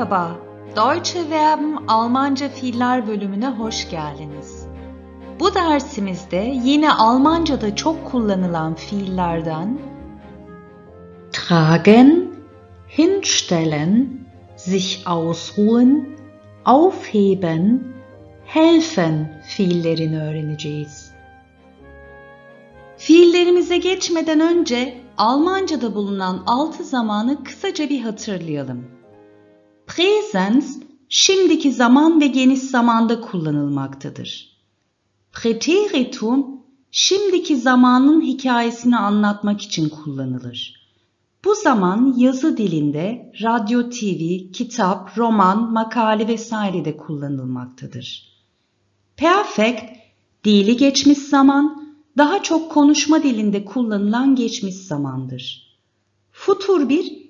Merhaba, Deutsche Verben Almanca Fiiller bölümüne hoş geldiniz. Bu dersimizde yine Almanca'da çok kullanılan fiillerden tragen, hinstellen, sich ausruhen, aufheben, helfen fiillerini öğreneceğiz. Fiillerimize geçmeden önce Almanca'da bulunan altı zamanı kısaca bir hatırlayalım. Präsens şimdiki zaman ve geniş zamanda kullanılmaktadır. Preteritum şimdiki zamanın hikayesini anlatmak için kullanılır. Bu zaman yazı dilinde radyo, TV, kitap, roman, makale vesaire de kullanılmaktadır. Perfect, dili geçmiş zaman, daha çok konuşma dilinde kullanılan geçmiş zamandır. Futur bir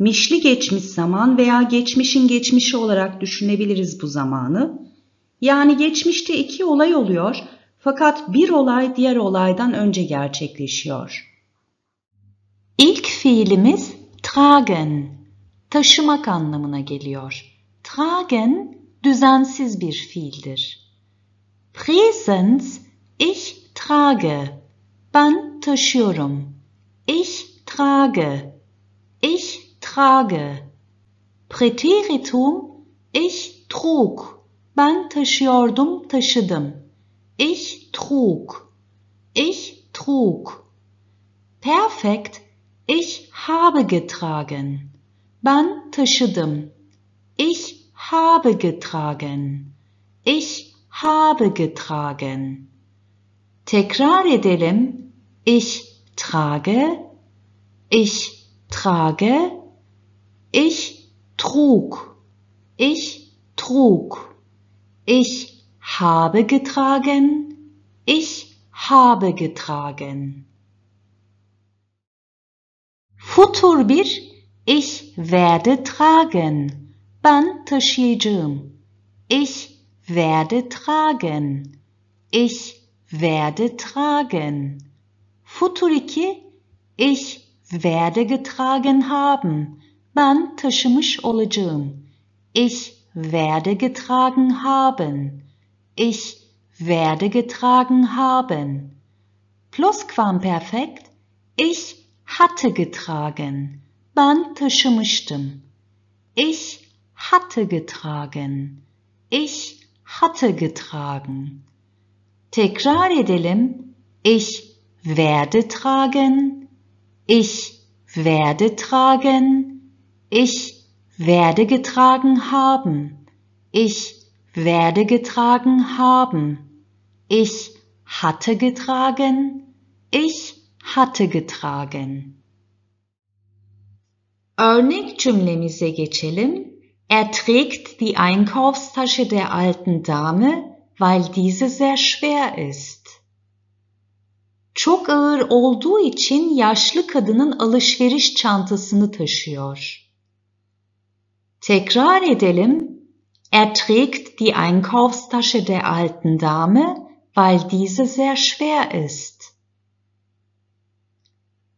Mişli geçmiş zaman veya geçmişin geçmişi olarak düşünebiliriz bu zamanı. Yani geçmişte iki olay oluyor fakat bir olay diğer olaydan önce gerçekleşiyor. İlk fiilimiz tragen, taşımak anlamına geliyor. Tragen düzensiz bir fiildir. Präsens ich trage. Ben taşıyorum. Ich trage. Ich trage. Präteritum ich trug. Ben taşıyordum, taşıdım. Ich trug. Ich trug. Perfekt. Ich habe getragen. Ben taşıdım. Ich habe getragen. Ich habe getragen. Tekrar edelim. Ich trage. Ich trage. Ich trug. Ich trug. Ich habe getragen. Ich habe getragen. Futur bir ich werde tragen. Ben taşıyacağım. Ich werde tragen. Ich werde tragen. Futur 2 ich werde getragen haben ben taşımış olacağım. Ich werde getragen haben. Ich werde getragen haben. Plusquamperfekt. Ich hatte getragen. Ben taşımıştım. Ich hatte getragen. Ich hatte getragen. Tekrar edelim. Ich werde tragen. Ich werde tragen. Ich werde getragen haben. Ich werde getragen haben. Ich hatte getragen. Ich hatte getragen. Örnek cümlemize geçelim. Er trägt die Einkaufstasche der alten Dame, weil diese sehr schwer ist. Çok ağır olduğu için yaşlı kadının alışveriş çantasını taşıyor. Tekrar edelim. Er trägt die Einkaufstasche der alten Dame, weil diese sehr schwer ist.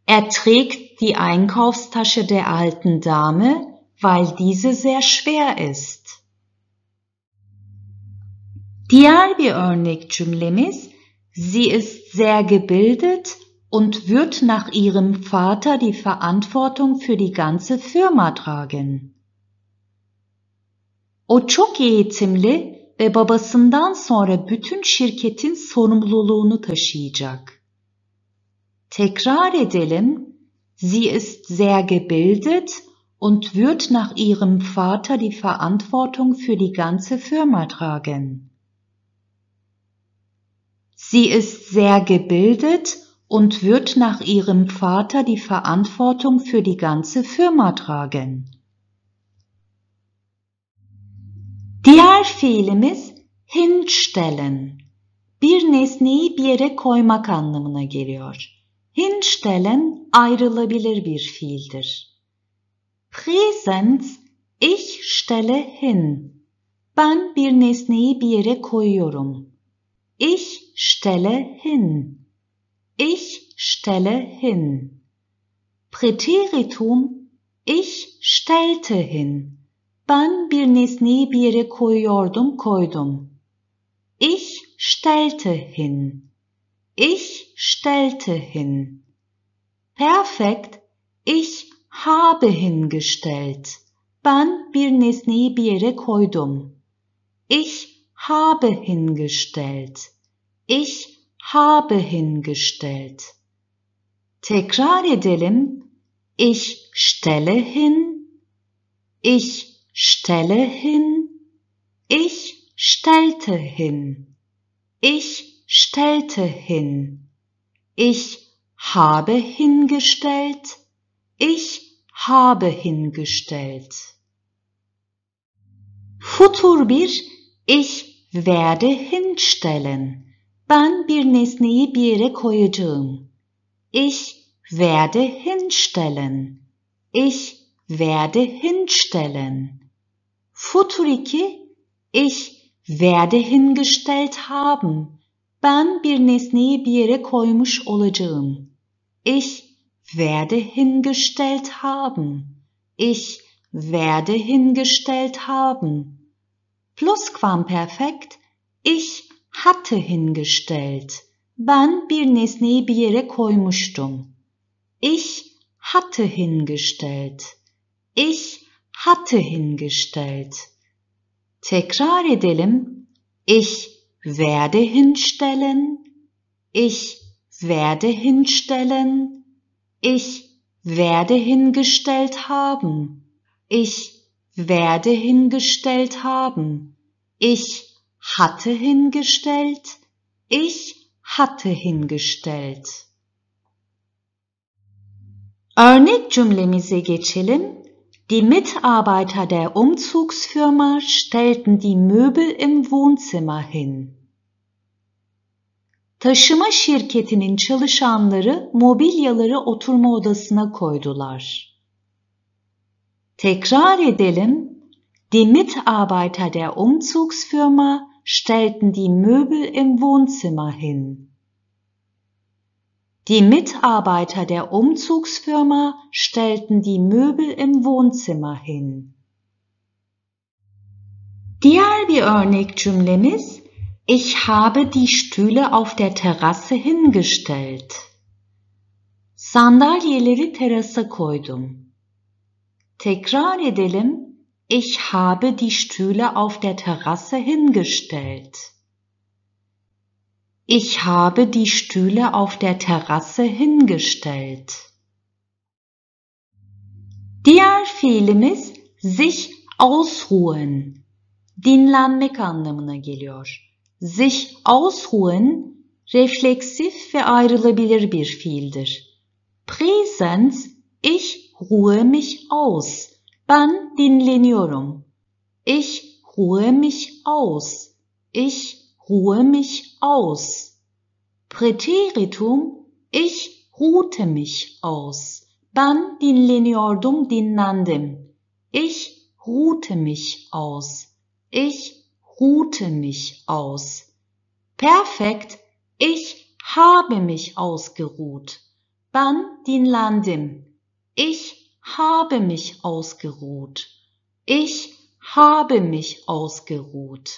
Er trägt die Einkaufstasche der alten Dame, weil diese sehr schwer ist. Diğer bir örnek cümlemiz, sie ist sehr gebildet und wird nach ihrem Vater die Verantwortung für die ganze Firma tragen. O çok eğitimli ve babasından sonra bütün şirketin sorumluluğunu taşıyacak. Tekrar edelim. Sie ist sehr gebildet und wird nach ihrem Vater die Verantwortung für die ganze Firma tragen. Sie ist sehr gebildet und wird nach ihrem Vater die Verantwortung für die ganze Firma tragen. Diğer fiilimiz hinstellen. Bir nesneyi bir yere koymak anlamına geliyor. Hinstellen ayrılabilir bir fiildir. Präsens ich stelle hin. Ben bir nesneyi bir yere koyuyorum. Ich stelle hin. Ich stelle hin. Präteritum ich stellte hin. Ben bir nesneyi bir yere koyuyordum, koydum. Ich stellte hin. Ich stellte hin. Perfekt. Ich habe hingestellt. Ben bir nesneyi bir yere koydum. Ich habe hingestellt. Ich habe hingestellt. Tekrar edelim. Ich stelle hin. Ich stelle hin, ich stellte hin, ich stellte hin, ich habe hingestellt, ich habe hingestellt. Futur bir, ich werde hinstellen. Ben bir nesneyi bir yere koyacağım. Ich werde hinstellen. Ich werde hinstellen. futuriki ich werde hingestellt haben. Ben bir nesneyi bir yere koymuş olacağım. Ich werde hingestellt haben. Ich werde hingestellt haben. Plusquamperfekt ich hatte hingestellt. Ben bir nesneyi bir yere koymuştum. Ich hatte hingestellt. Ich hatte hingestellt. Tekrar edelim. Ich werde hinstellen. Ich werde hinstellen. Ich werde hingestellt haben. Ich werde hingestellt haben. Ich hatte hingestellt. Ich hatte hingestellt. Örnek cümlemize geçelim die Mitarbeiter der Umzugsfirma stellten die Möbel im Wohnzimmer hin. Taşıma şirketinin çalışanları mobilyaları oturma odasına koydular. Tekrar edelim. Die Mitarbeiter der Umzugsfirma stellten die Möbel im Wohnzimmer hin. Die Mitarbeiter der Umzugsfirma stellten die Möbel im Wohnzimmer hin. Ich habe die Stühle auf der Terrasse hingestellt. Sandalyeleri terasa koydum. Tekrar edelim. Ich habe die Stühle auf der Terrasse hingestellt. Ich habe die Stühle auf der Terrasse hingestellt. Diğer fiilimiz sich ausruhen dinlenmek ne anlamına geliyor. Sich ausruhen refleksif ve ayrılabilir bir fiildir. Präsens ich ruhe mich aus. Ben dinleniyorum. Ich ruhe mich aus. Ich ruhe mich aus. Präteritum, ich ruhte mich aus. Ban Ben dinleniyordum dinlendim. Ich ruhte mich aus. Ich ruhte mich aus. Perfekt, ich habe mich ausgeruht. Ban din landim. Ich habe mich ausgeruht. Ich habe mich ausgeruht.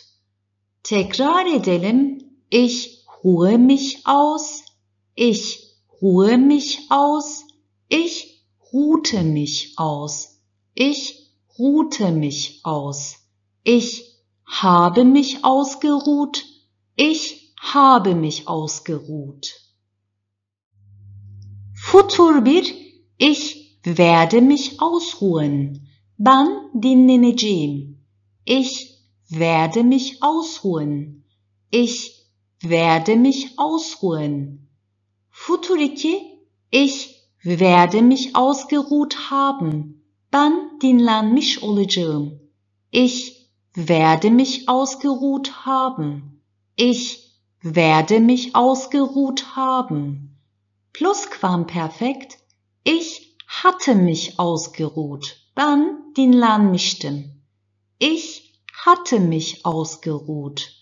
Tekrar edelim. Ich ruhe mich aus. Ich ruhe mich aus. Ich ruhte mich aus. Ich ruhte mich aus. Ich habe mich ausgeruht. Ich habe mich ausgeruht. Futur bir ich werde mich ausruhen. Ben dinleneceğim. Ich werde mich ausruhen. Ich werde mich ausruhen. Futuriki, ich werde mich ausgeruht haben. Ben dinlenmiş olacağım. Ich werde mich ausgeruht haben. Ich werde mich ausgeruht haben. Plusquamperfekt, ich hatte mich ausgeruht. Ben dinlenmiştim. Ich hatte mich ausgeruht.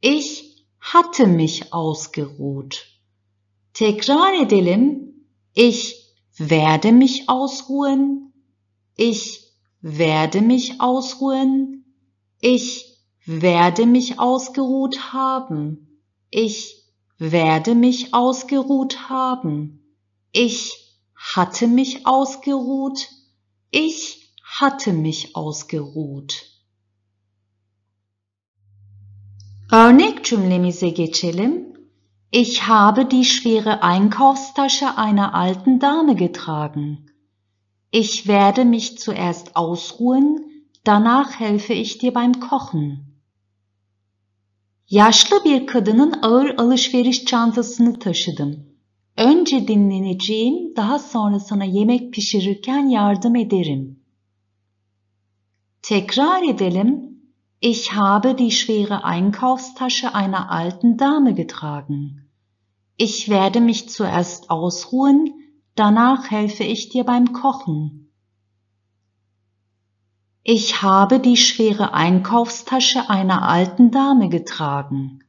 Ich hatte mich ausgeruht. Tekrar edelim. Ich werde mich ausruhen. Ich werde mich ausruhen. Ich werde mich ausgeruht haben. Ich werde mich ausgeruht haben. Ich hatte mich ausgeruht. Ich hatte mich ausgeruht. Örnek cümlemize geçelim. Ich habe die schwere Einkaufstasche einer alten Dame getragen. Ich werde mich zuerst ausruhen, danach helfe ich dir beim Kochen. Yaşlı bir kadının ağır alışveriş çantasını taşıdım. Önce dinleneceğim, daha sonra sana yemek pişirirken yardım ederim. Tekrar edelim. Ich habe die schwere Einkaufstasche einer alten Dame getragen. Ich werde mich zuerst ausruhen, danach helfe ich dir beim Kochen. Ich habe die schwere Einkaufstasche einer alten Dame getragen.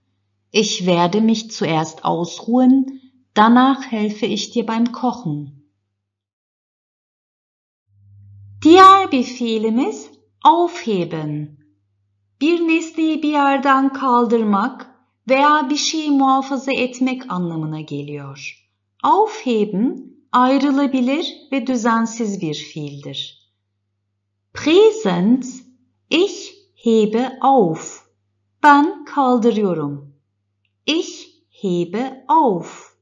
Ich werde mich zuerst ausruhen, danach helfe ich dir beim Kochen. Dialbefehle, Miss, aufheben. bir nesneyi bir yerden kaldırmak veya bir şeyi muhafaza etmek anlamına geliyor. Aufheben ayrılabilir ve düzensiz bir fiildir. Present ich hebe auf. Ben kaldırıyorum. Ich hebe auf.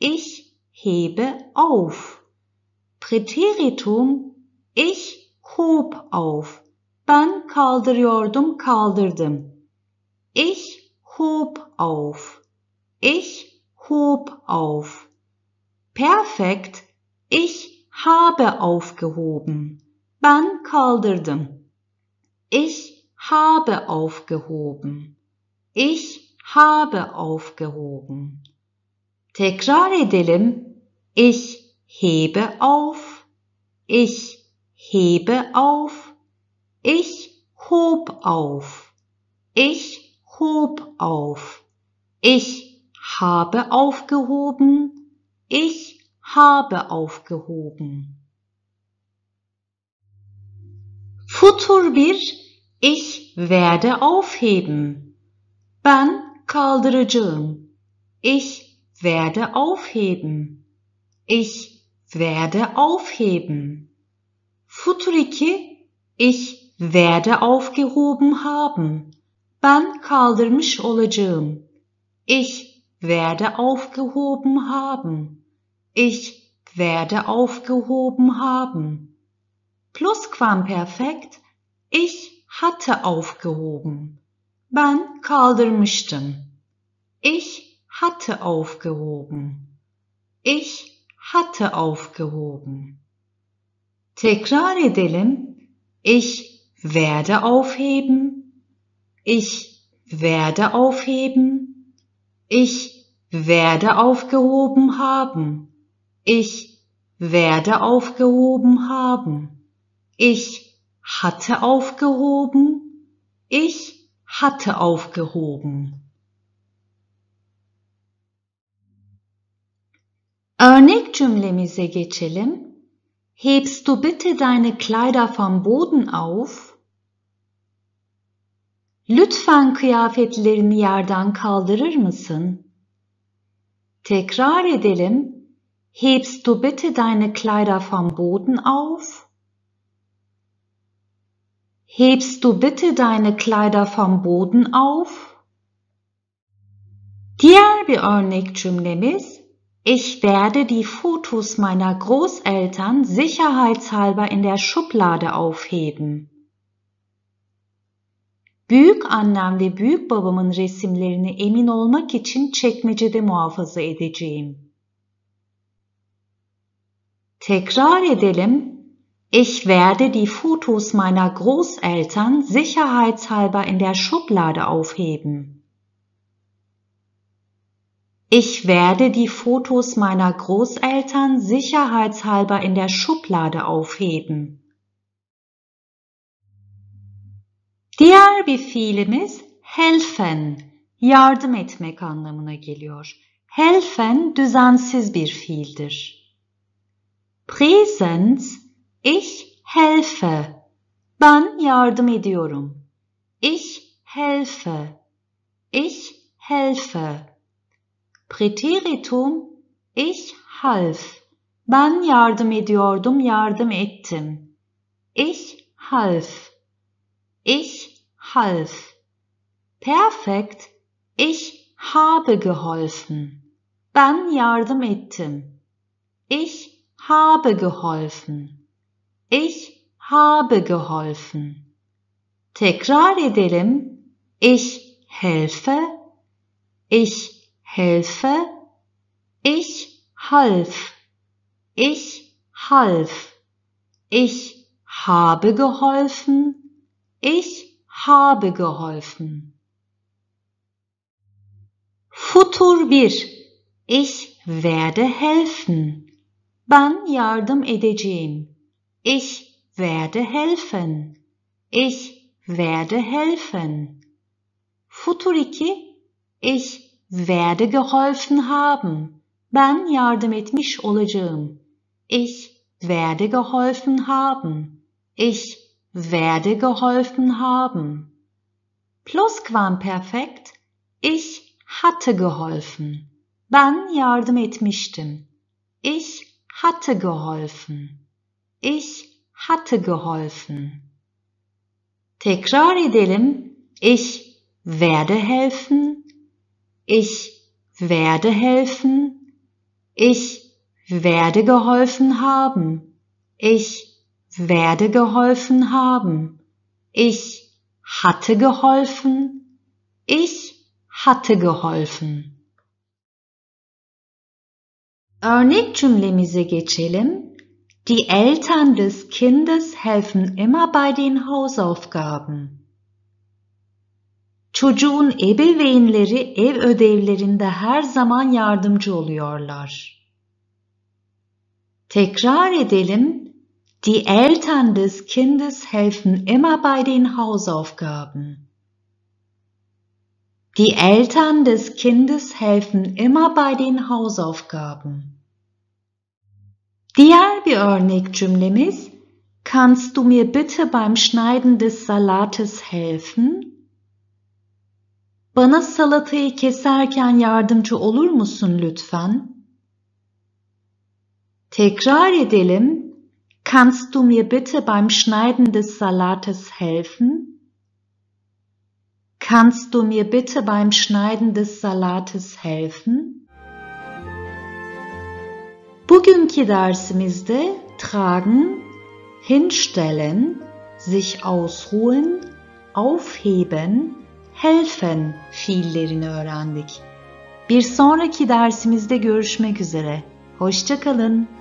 Ich hebe auf. Präteritum ich hob auf. Ben kaldırıyordum, kaldırdım. Ich hob auf. Ich hob auf. Perfekt. Ich habe aufgehoben. Ben kaldırdım. Ich habe aufgehoben. Ich habe aufgehoben. Tekrar edelim. Ich hebe auf. Ich hebe auf. Ich hob auf. Ich hob auf. Ich habe aufgehoben. Ich habe aufgehoben. Futur bir. Ich werde aufheben. Ben kaldıracağım. Ich werde aufheben. Ich werde aufheben. Futur 2. Ich werde aufgehoben haben. Ben kaldırmış olacağım. Ich werde aufgehoben haben. Ich werde aufgehoben haben. Plusquamperfekt. Ich hatte aufgehoben. Ben kaldırmıştım. Ich hatte aufgehoben. Ich hatte aufgehoben. Tekrar edelim. Ich werde aufheben, ich werde aufheben, ich werde aufgehoben haben, ich werde aufgehoben haben, ich hatte aufgehoben, ich hatte aufgehoben. Örnek cümlemize geçelim. Hebst du bitte deine Kleider vom Boden auf? Lütfen kıyafetlerini yerden kaldırır mısın? Tekrar edelim. Hebst du bitte deine Kleider vom Boden auf? Hebst du bitte deine Kleider vom Boden auf? Diğer bir örnek cümlemiz Ich werde die Fotos meiner Großeltern sicherheitshalber in der Schublade aufheben. Büyük annem ve büyük babamın resimlerini emin olmak için çekmecede muhafaza edeceğim. Tekrar edelim. Ich werde die Fotos meiner Großeltern sicherheitshalber in der Schublade aufheben. Ich werde die Fotos meiner Großeltern sicherheitshalber in der Schublade aufheben. Diğer bir fiilimiz helfen, yardım etmek anlamına geliyor. Helfen düzensiz bir fiildir. Präsens, ich helfe. Ben yardım ediyorum. Ich helfe. Ich helfe. Präteritum, ich half. Ben yardım ediyordum, yardım ettim. Ich half. Ich half. Perfekt. Ich habe geholfen. Ben yardım ettim. Ich habe geholfen. Ich habe geholfen. Tekrar edelim. Ich helfe. Ich helfe. Ich half. Ich half. Ich habe geholfen. Ich habe geholfen. Futur bir, Ich werde helfen. Ben yardım edeceğim. Ich werde helfen. Ich werde helfen. Futur 2 Ich werde geholfen haben. Ben yardım etmiş olacağım. Ich werde geholfen haben. Ich werde geholfen haben. Plusquamperfekt ich hatte geholfen. Ben yardım etmiştim. Ich hatte geholfen. Ich hatte geholfen. Tekrar edelim. Ich werde helfen. Ich werde helfen. Ich werde geholfen haben. Ich werde geholfen haben. Ich hatte geholfen. Ich hatte geholfen. Örnek cümlemize geçelim. Die Eltern des Kindes helfen immer bei den Hausaufgaben. Çocuğun ebeveynleri ev ödevlerinde her zaman yardımcı oluyorlar. Tekrar edelim. Die Eltern des Kindes helfen immer bei den Hausaufgaben. Die Eltern des Kindes helfen immer bei den Hausaufgaben. Diğer bir Kannst du mir bitte beim Schneiden des Salates helfen? Bana salatayı keserken yardımcı olur musun lütfen? Tekrar edelim. Kannst du mir bitte beim Schneiden des Salates helfen? Kannst du mir bitte beim Schneiden des Salates helfen? Bugünkü dersimizde tragen, hinstellen, sich ausruhen, aufheben, helfen fiillerini öğrendik. Bir sonraki dersimizde görüşmek üzere. Hoşçakalın.